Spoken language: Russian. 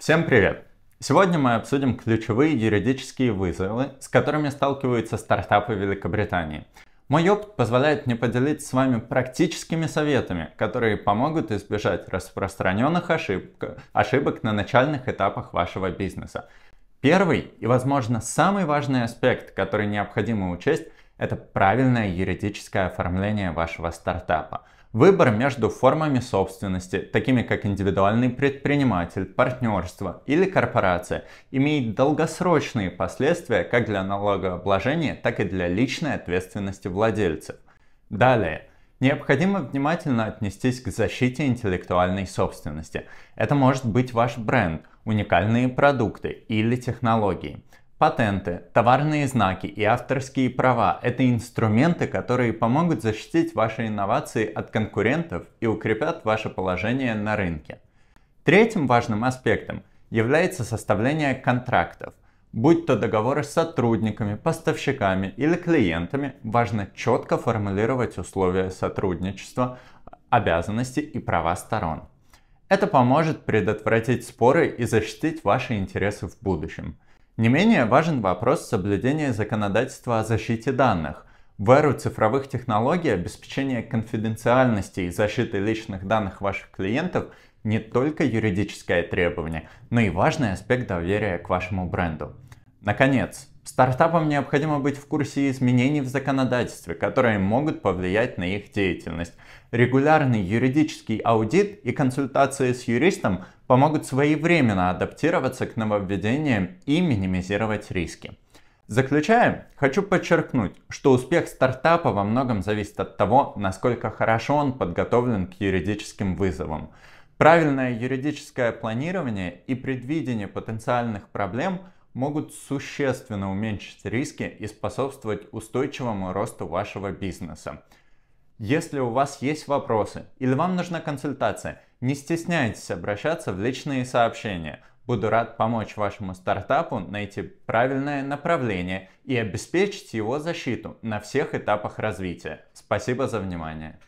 Всем привет! Сегодня мы обсудим ключевые юридические вызовы, с которыми сталкиваются стартапы Великобритании. Мой опыт позволяет мне поделиться с вами практическими советами, которые помогут избежать распространенных ошибок, ошибок на начальных этапах вашего бизнеса. Первый и, возможно, самый важный аспект, который необходимо учесть, это правильное юридическое оформление вашего стартапа. Выбор между формами собственности, такими как индивидуальный предприниматель, партнерство или корпорация, имеет долгосрочные последствия как для налогообложения, так и для личной ответственности владельцев. Далее. Необходимо внимательно отнестись к защите интеллектуальной собственности. Это может быть ваш бренд, уникальные продукты или технологии. Патенты, товарные знаки и авторские права – это инструменты, которые помогут защитить ваши инновации от конкурентов и укрепят ваше положение на рынке. Третьим важным аспектом является составление контрактов. Будь то договоры с сотрудниками, поставщиками или клиентами, важно четко формулировать условия сотрудничества, обязанности и права сторон. Это поможет предотвратить споры и защитить ваши интересы в будущем. Не менее важен вопрос соблюдения законодательства о защите данных. В эру цифровых технологий обеспечение конфиденциальности и защиты личных данных ваших клиентов не только юридическое требование, но и важный аспект доверия к вашему бренду. Наконец, Стартапам необходимо быть в курсе изменений в законодательстве, которые могут повлиять на их деятельность. Регулярный юридический аудит и консультации с юристом помогут своевременно адаптироваться к нововведениям и минимизировать риски. Заключая, хочу подчеркнуть, что успех стартапа во многом зависит от того, насколько хорошо он подготовлен к юридическим вызовам. Правильное юридическое планирование и предвидение потенциальных проблем – могут существенно уменьшить риски и способствовать устойчивому росту вашего бизнеса. Если у вас есть вопросы или вам нужна консультация, не стесняйтесь обращаться в личные сообщения. Буду рад помочь вашему стартапу найти правильное направление и обеспечить его защиту на всех этапах развития. Спасибо за внимание.